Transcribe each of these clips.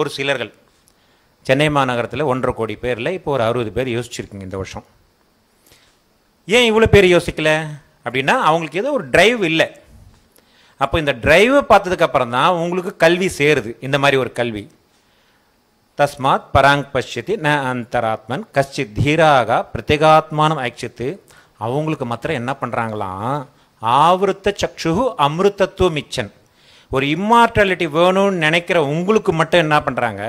ஒரு சிலர்கள் சென்னை மாநகரத்தில் ஒன்றரை கோடி பேரில் இப்போ ஒரு அறுபது பேர் யோசிச்சுருக்குங்க இந்த வருஷம் ஏன் இவ்வளோ பேர் யோசிக்கல அப்படின்னா அவங்களுக்கு ஏதோ ஒரு டிரைவ் இல்லை அப்போ இந்த டிரைவை பார்த்ததுக்கப்புறம் தான் உங்களுக்கு கல்வி சேருது இந்த மாதிரி ஒரு கல்வி தஸ்மாத் பராங் பஷ்யத்தி ந அந்தராத்மன் கஷ்டி தீராக பிரத்யேகாத்மானம் ஐக்ஷித்து அவங்களுக்கு மாத்திரம் என்ன பண்ணுறாங்களாம் ஆவருத்த சக்ஷு மிச்சன் ஒரு இம்மார்டாலிட்டி வேணும்னு நினைக்கிற உங்களுக்கு மட்டும் என்ன பண்ணுறாங்க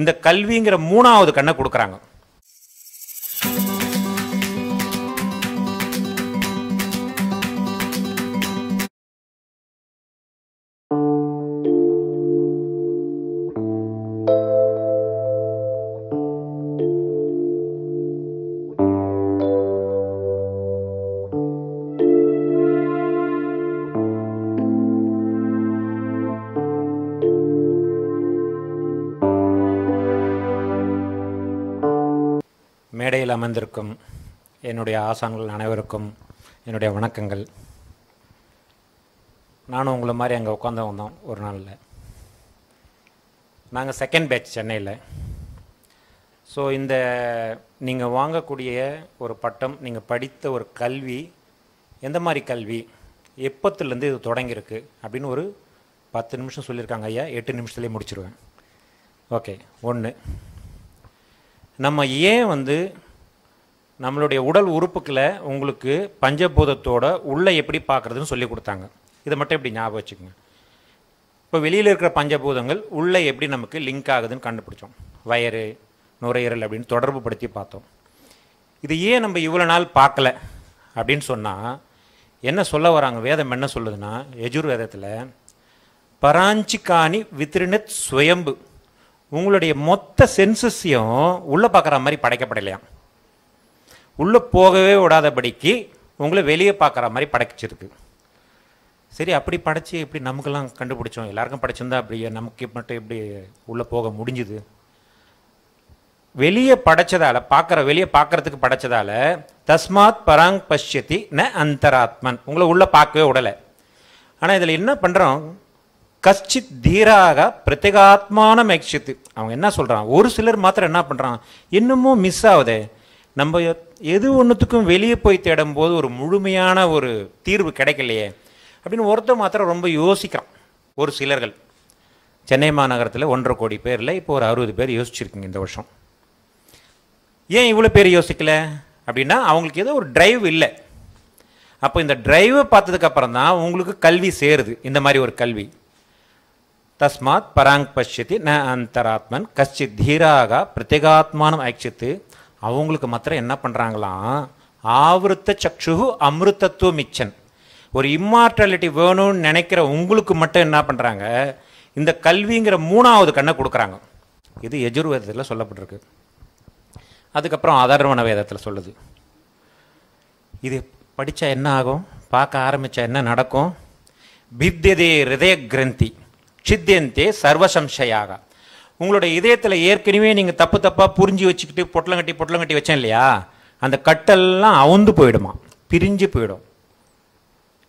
இந்த கல்விங்கிற மூணாவது கண்ணை கொடுக்குறாங்க மேடையில் அமர்ந்திருக்கும் என்னுடைய ஆசான்கள் அனைவருக்கும் என்னுடைய வணக்கங்கள் நானும் உங்களை மாதிரி அங்கே உட்காந்து வந்தோம் ஒரு நாளில் நாங்கள் செகண்ட் பேட்ச் சென்னையில் ஸோ இந்த நீங்கள் வாங்கக்கூடிய ஒரு பட்டம் நீங்கள் படித்த ஒரு கல்வி எந்த மாதிரி கல்வி எப்பத்துலேருந்து இது தொடங்கியிருக்கு அப்படின்னு ஒரு பத்து நிமிஷம் சொல்லியிருக்காங்க ஐயா எட்டு நிமிஷத்துலேயே முடிச்சிருவேன் ஓகே ஒன்று நம்ம ஏன் வந்து நம்மளுடைய உடல் உறுப்புக்களை உங்களுக்கு பஞ்சபூதத்தோட உள்ளே எப்படி பார்க்குறதுன்னு சொல்லி கொடுத்தாங்க இதை மட்டும் எப்படி ஞாபகம் வச்சுக்கோங்க இப்போ வெளியில் இருக்கிற பஞ்சபூதங்கள் உள்ளே எப்படி நமக்கு லிங்க் ஆகுதுன்னு கண்டுபிடிச்சோம் வயறு நுரையீரல் அப்படின்னு தொடர்பு படுத்தி பார்த்தோம் இது ஏன் நம்ம இவ்வளோ நாள் பார்க்கல அப்படின்னு சொன்னால் என்ன சொல்ல வராங்க வேதம் என்ன சொல்லுதுன்னா எஜுர்வேதத்தில் வேதத்தில் பராஞ்சிக்காணி வித்ரினத் சுயம்பு உங்களுடைய மொத்த சென்சஸையும் உள்ளே பார்க்குற மாதிரி படைக்கப்படலையாம் உள்ளே போகவே விடாதபடிக்கு உங்களை வெளியே பார்க்குற மாதிரி படைச்சிருக்கு சரி அப்படி படைச்சி எப்படி நமக்கெல்லாம் கண்டுபிடிச்சோம் எல்லாருக்கும் படைச்சிருந்தா அப்படி நமக்கு மட்டும் எப்படி உள்ளே போக முடிஞ்சுது வெளியே படைச்சதால் பார்க்குற வெளியே பார்க்குறதுக்கு படைச்சதால் தஸ்மாத் பராங் பஷ்யத்தி ந அந்தராத்மன் உங்களை உள்ளே பார்க்கவே விடலை ஆனால் இதில் என்ன பண்ணுறோம் கஷ்டித் தீராக பிரத்யேகாத்மானம் எக்ஷித்து அவங்க என்ன சொல்கிறான் ஒரு சிலர் மாத்திரம் என்ன பண்ணுறான் இன்னமும் மிஸ் ஆகுதே நம்ம எது ஒன்றுத்துக்கும் வெளியே போய் தேடும் போது ஒரு முழுமையான ஒரு தீர்வு கிடைக்கலையே அப்படின்னு ஒருத்தர் மாத்திரம் ரொம்ப யோசிக்கிறான் ஒரு சிலர்கள் சென்னை மாநகரத்தில் ஒன்றரை கோடி பேரில் இப்போ ஒரு அறுபது பேர் யோசிச்சிருக்குங்க இந்த வருஷம் ஏன் இவ்வளோ பேர் யோசிக்கல அப்படின்னா அவங்களுக்கு ஏதோ ஒரு டிரைவ் இல்லை அப்போ இந்த டிரைவை பார்த்ததுக்கப்புறம் தான் உங்களுக்கு கல்வி சேருது இந்த மாதிரி ஒரு கல்வி தஸ்மாத் பராங் பஷ்யதி ந அந்தராத்மன் கஷ்டி தீராக பிரத்யேகாத்மானம் ஐக்கியத்து அவங்களுக்கு மாத்திரம் என்ன பண்ணுறாங்களாம் ஆவருத்த சக்ஷு அமிர்தத்துவ மிச்சன் ஒரு இம்மார்டாலிட்டி வேணும்னு நினைக்கிற உங்களுக்கு மட்டும் என்ன பண்ணுறாங்க இந்த கல்விங்கிற மூணாவது கண்ணை கொடுக்குறாங்க இது எஜுர்வேதத்தில் சொல்லப்பட்டிருக்கு அதுக்கப்புறம் அதர்வண வேதத்தில் சொல்லுது இது படித்தா என்ன ஆகும் பார்க்க ஆரம்பித்தா என்ன நடக்கும் பித்தியதே ஹிருதய கிரந்தி சித்தியந்தே சர்வசம்சையாக உங்களுடைய இதயத்தில் ஏற்கனவே நீங்கள் தப்பு தப்பாக புரிஞ்சு வச்சுக்கிட்டு பொட்டலங்கட்டி பொட்டலங்கட்டி வச்சேன் இல்லையா அந்த கட்டெல்லாம் அவுந்து போயிடுமா பிரிஞ்சு போயிடும்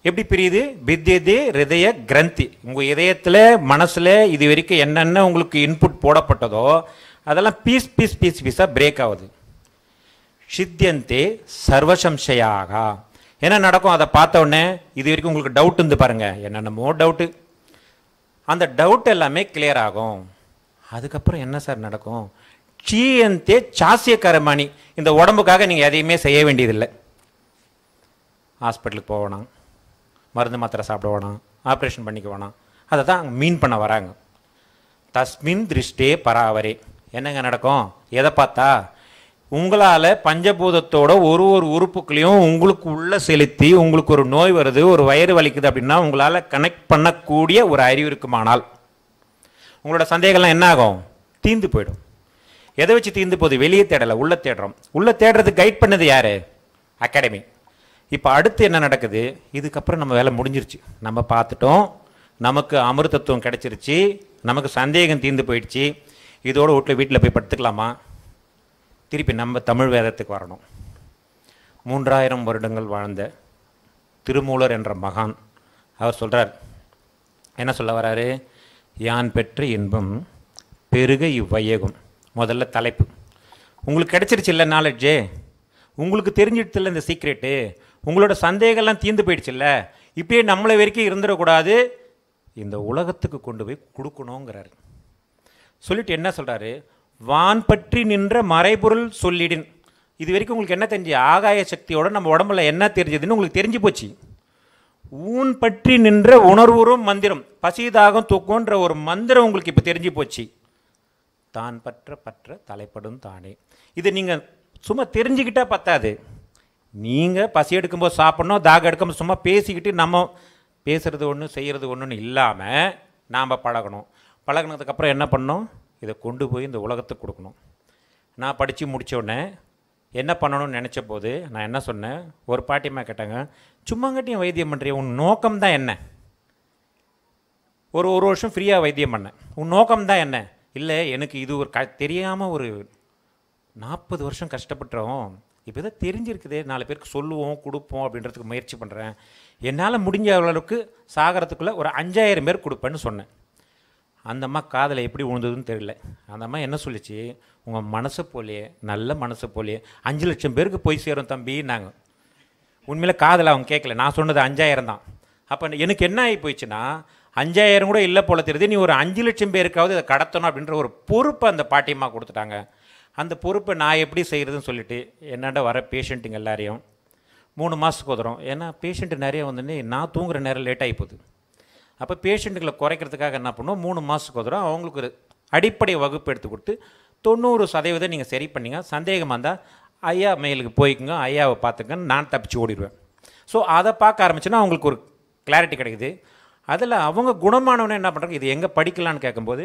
எப்படி பிரியுது வித்தியது ஹிருதய கிரந்தி உங்கள் இதயத்தில் மனசில் இது வரைக்கும் என்னென்ன உங்களுக்கு இன்புட் போடப்பட்டதோ அதெல்லாம் பீஸ் பீஸ் பீஸ் பீஸாக பிரேக் ஆகுது சித்தியந்தே சர்வசம்சையாக என்ன நடக்கும் அதை பார்த்த உடனே இது வரைக்கும் உங்களுக்கு டவுட் இருந்து பாருங்கள் என்னென்னமோ டவுட்டு அந்த டவுட் எல்லாமே கிளியர் ஆகும் அதுக்கப்புறம் என்ன சார் நடக்கும் சீஎந்தே சாசிய கரமணி இந்த உடம்புக்காக நீங்கள் எதையுமே செய்ய வேண்டியதில்லை ஹாஸ்பிட்டலுக்கு போகணும் மருந்து மாத்திரை சாப்பிட வேணாம் ஆப்ரேஷன் பண்ணிக்க வேணாம் அதை தான் மீன் பண்ண வராங்க தஸ்மின் திருஷ்டே பராவரே என்னங்க நடக்கும் எதை பார்த்தா உங்களால் பஞ்சபூதத்தோட ஒரு ஒரு உறுப்புகளையும் உங்களுக்கு உள்ளே செலுத்தி உங்களுக்கு ஒரு நோய் வருது ஒரு வயிறு வலிக்குது அப்படின்னா உங்களால் கனெக்ட் பண்ணக்கூடிய ஒரு அறிவு இருக்குமானால் உங்களோட சந்தேகம்லாம் என்ன ஆகும் தீந்து போயிடும் எதை வச்சு தீர்ந்து போகுது வெளியே தேடலை உள்ளே தேடுறோம் உள்ளே தேடுறது கைட் பண்ணது யார் அகாடமி இப்போ அடுத்து என்ன நடக்குது இதுக்கப்புறம் நம்ம வேலை முடிஞ்சிருச்சு நம்ம பார்த்துட்டோம் நமக்கு அமிர்தத்துவம் கிடச்சிருச்சு நமக்கு சந்தேகம் தீர்ந்து போயிடுச்சு இதோட வீட்டில் வீட்டில் போய் படுத்துக்கலாமா திருப்பி நம்ம தமிழ் வேதத்துக்கு வரணும் மூன்றாயிரம் வருடங்கள் வாழ்ந்த திருமூலர் என்ற மகான் அவர் சொல்கிறார் என்ன சொல்ல வராரு யான் பெற்ற இன்பம் பெருக இவ்வையகம் முதல்ல தலைப்பு உங்களுக்கு கிடச்சிருச்சு இல்லை நாலெட்ஜு உங்களுக்கு தெரிஞ்சிடுச்சு இல்லை இந்த சீக்ரெட்டு உங்களோட சந்தேகம்லாம் தீர்ந்து போயிடுச்சுல்ல இப்படியே நம்மளை வரைக்கும் இருந்துடக்கூடாது இந்த உலகத்துக்கு கொண்டு போய் கொடுக்கணுங்கிறாரு சொல்லிட்டு என்ன சொல்கிறாரு வான் பற்றி நின்ற மறைபொருள் சொல்லிடின் இது வரைக்கும் உங்களுக்கு என்ன தெரிஞ்சு ஆகாய சக்தியோட நம்ம உடம்புல என்ன தெரிஞ்சதுன்னு உங்களுக்கு தெரிஞ்சு போச்சு ஊன் பற்றி நின்ற உணர்வுறும் மந்திரம் பசிதாகம் தூக்கம்ன்ற ஒரு மந்திரம் உங்களுக்கு இப்போ தெரிஞ்சு போச்சு தான் பற்ற பற்ற தலைப்படும் தானே இது நீங்கள் சும்மா தெரிஞ்சுக்கிட்டால் பத்தாது நீங்கள் பசி எடுக்கும்போது சாப்பிட்ணும் தாகம் எடுக்கும்போது சும்மா பேசிக்கிட்டு நம்ம பேசுகிறது ஒன்று செய்கிறது ஒன்றுன்னு இல்லாமல் நாம் பழகணும் பழகினதுக்கப்புறம் என்ன பண்ணோம் இதை கொண்டு போய் இந்த உலகத்துக்கு கொடுக்கணும் நான் படித்து முடித்த உடனே என்ன பண்ணணும்னு நினச்ச போது நான் என்ன சொன்னேன் ஒரு பாட்டியம்மா கேட்டாங்க சும்மாங்கட்டியும் வைத்தியம் பண்ணுறிய உன் நோக்கம் தான் என்ன ஒரு ஒரு வருஷம் ஃப்ரீயாக வைத்தியம் பண்ணேன் உன் நோக்கம் தான் என்ன இல்லை எனக்கு இது ஒரு க தெரியாமல் ஒரு நாற்பது வருஷம் கஷ்டப்பட்டுறோம் இப்போ தான் தெரிஞ்சிருக்குது நாலு பேருக்கு சொல்லுவோம் கொடுப்போம் அப்படின்றதுக்கு முயற்சி பண்ணுறேன் என்னால் முடிஞ்ச அளவுக்கு சாகரத்துக்குள்ளே ஒரு அஞ்சாயிரம் பேர் கொடுப்பேன்னு சொன்னேன் அந்த அம்மா காதலை எப்படி உழுந்ததுன்னு தெரியல அந்த அம்மா என்ன சொல்லிச்சு உங்கள் மனசை போலியே நல்ல மனசை போலியே அஞ்சு லட்சம் பேருக்கு போய் சேரும் தம்பி நாங்கள் உண்மையில் காதலை அவங்க கேட்கல நான் சொன்னது அஞ்சாயிரம் தான் அப்போ எனக்கு என்ன ஆகி போயிடுச்சுன்னா அஞ்சாயிரம் கூட இல்லை போல தெரியுது நீ ஒரு அஞ்சு லட்சம் பேருக்காவது இதை கடத்தணும் அப்படின்ற ஒரு பொறுப்பை அந்த பாட்டியம்மா கொடுத்துட்டாங்க அந்த பொறுப்பை நான் எப்படி செய்கிறதுன்னு சொல்லிட்டு என்னென்ன வர பேஷண்ட்டுங்க எல்லாரையும் மூணு மாதத்துக்கு உதறோம் ஏன்னா பேஷண்ட்டு நிறைய வந்துன்னு நான் தூங்குகிற நேரம் லேட்டாகி போகுது அப்போ பேஷண்ட்டுகளை குறைக்கிறதுக்காக என்ன பண்ணுவோம் மூணு மாதத்துக்கு ஒரு அவங்களுக்கு ஒரு அடிப்படை வகுப்பு எடுத்து கொடுத்து தொண்ணூறு சதவீதம் நீங்கள் சரி பண்ணிங்க சந்தேகமாக இருந்தால் ஐயா மெயிலுக்கு போய்க்குங்க ஐயாவை பார்த்துக்கன்னு நான் தப்பிச்சு ஓடிடுவேன் ஸோ அதை பார்க்க ஆரம்பிச்சுன்னா அவங்களுக்கு ஒரு கிளாரிட்டி கிடைக்குது அதில் அவங்க குணமானவனே என்ன பண்ணுறாங்க இது எங்கே படிக்கலான்னு கேட்கும்போது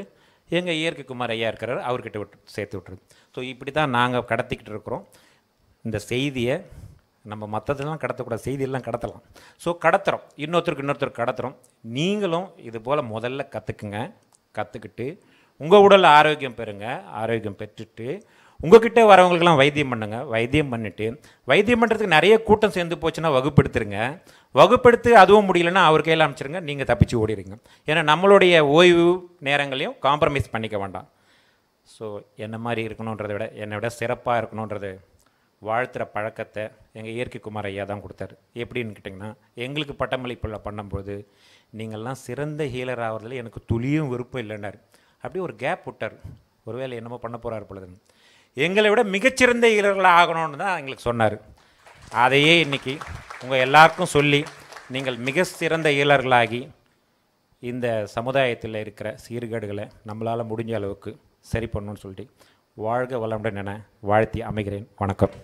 எங்கள் இயற்கை குமார் ஐயா இருக்கிறார் அவர்கிட்ட விட்டு சேர்த்து விட்டுருது ஸோ இப்படி தான் நாங்கள் கடத்திக்கிட்டு இருக்கிறோம் இந்த செய்தியை நம்ம மற்றதெல்லாம் கடத்தக்கூடாது செய்தியெல்லாம் கடத்தலாம் ஸோ கடத்துகிறோம் இன்னொருத்தருக்கு இன்னொருத்தருக்கு கடத்துகிறோம் நீங்களும் இது போல் முதல்ல கற்றுக்குங்க கற்றுக்கிட்டு உங்கள் உடல் ஆரோக்கியம் பெறுங்க ஆரோக்கியம் பெற்றுட்டு உங்ககிட்ட வரவங்களுக்கெல்லாம் வைத்தியம் பண்ணுங்கள் வைத்தியம் பண்ணிவிட்டு வைத்தியம் பண்ணுறதுக்கு நிறைய கூட்டம் சேர்ந்து போச்சுன்னா வகுப்படுத்துருங்க வகுப்படுத்து அதுவும் முடியலன்னா அவர் கையில் அமைச்சிருங்க நீங்கள் தப்பிச்சு ஓடிடுங்க ஏன்னா நம்மளுடைய ஓய்வு நேரங்களையும் காம்ப்ரமைஸ் பண்ணிக்க வேண்டாம் ஸோ என்ன மாதிரி இருக்கணுன்றதை விட என்னை விட சிறப்பாக இருக்கணுன்றது வாழ்த்துற பழக்கத்தை எங்கள் இயற்கை குமார் ஐயா தான் கொடுத்தாரு எப்படின்னு கேட்டிங்கன்னா எங்களுக்கு பட்டமளிப்பில் பண்ணும்போது நீங்கள்லாம் சிறந்த ஹீலர் ஆகிறதுல எனக்கு துளியும் விருப்பம் இல்லைனார் அப்படி ஒரு கேப் விட்டார் ஒருவேளை என்னமோ பண்ண போகிறார் பொழுது எங்களை விட மிகச்சிறந்த ஹீலர்களாக ஆகணும்னு தான் எங்களுக்கு சொன்னார் அதையே இன்றைக்கி உங்கள் எல்லாருக்கும் சொல்லி நீங்கள் மிக சிறந்த இயலர்களாகி இந்த சமுதாயத்தில் இருக்கிற சீர்கேடுகளை நம்மளால் முடிஞ்ச அளவுக்கு சரி பண்ணணும்னு சொல்லிட்டு வாழ்க வளமுடன் என வாழ்த்தி அமைகிறேன் வணக்கம்